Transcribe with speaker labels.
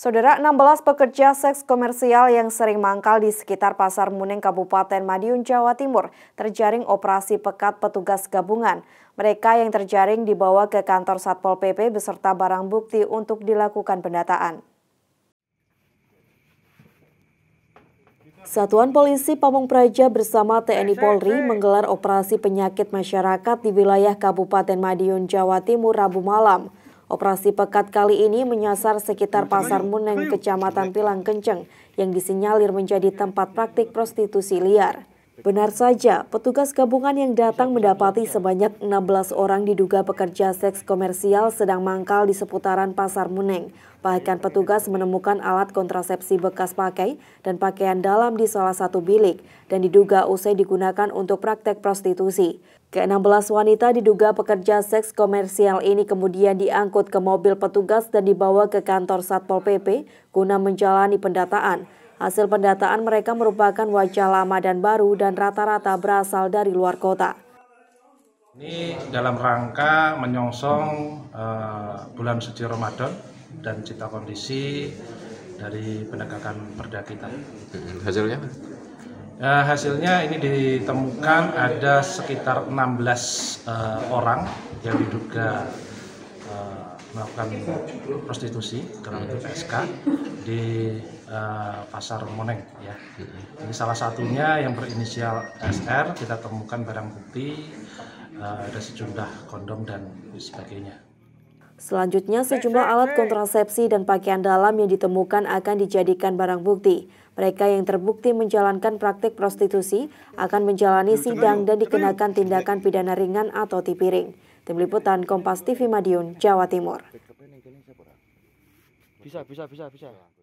Speaker 1: Saudara, 16 pekerja seks komersial yang sering mangkal di sekitar Pasar Muneng Kabupaten Madiun, Jawa Timur terjaring operasi pekat petugas gabungan. Mereka yang terjaring dibawa ke kantor Satpol PP beserta barang bukti untuk dilakukan pendataan. Satuan Polisi Pamung Praja bersama TNI Polri menggelar operasi penyakit masyarakat di wilayah Kabupaten Madiun, Jawa Timur Rabu malam. Operasi pekat kali ini menyasar sekitar Pasar Muneng, Kecamatan Pilang Kenceng, yang disinyalir menjadi tempat praktik prostitusi liar. Benar saja, petugas gabungan yang datang mendapati sebanyak 16 orang diduga pekerja seks komersial sedang mangkal di seputaran Pasar Muneng. Bahkan petugas menemukan alat kontrasepsi bekas pakai dan pakaian dalam di salah satu bilik dan diduga usai digunakan untuk praktek prostitusi. Ke-16 wanita diduga pekerja seks komersial ini kemudian diangkut ke mobil petugas dan dibawa ke kantor Satpol PP guna menjalani pendataan. Hasil pendataan mereka merupakan wajah lama dan baru dan rata-rata berasal dari luar kota.
Speaker 2: Ini dalam rangka menyongsong uh, bulan suci Ramadan dan cita kondisi dari penegakan perda kita. Hasilnya? Uh, hasilnya ini ditemukan ada sekitar 16 uh, eh, orang yang diduga Eh, melakukan prostitusi dalam bentuk SK di uh, pasar Moneng ya. Jadi salah satunya yang berinisial SR kita temukan barang bukti uh, ada sejumlah kondom dan sebagainya.
Speaker 1: Selanjutnya, sejumlah alat kontrasepsi dan pakaian dalam yang ditemukan akan dijadikan barang bukti. Mereka yang terbukti menjalankan praktik prostitusi akan menjalani sidang dan dikenakan tindakan pidana ringan atau tipiring. Tim Liputan Kompas TV Madiun, Jawa Timur. Bisa, bisa, bisa, bisa.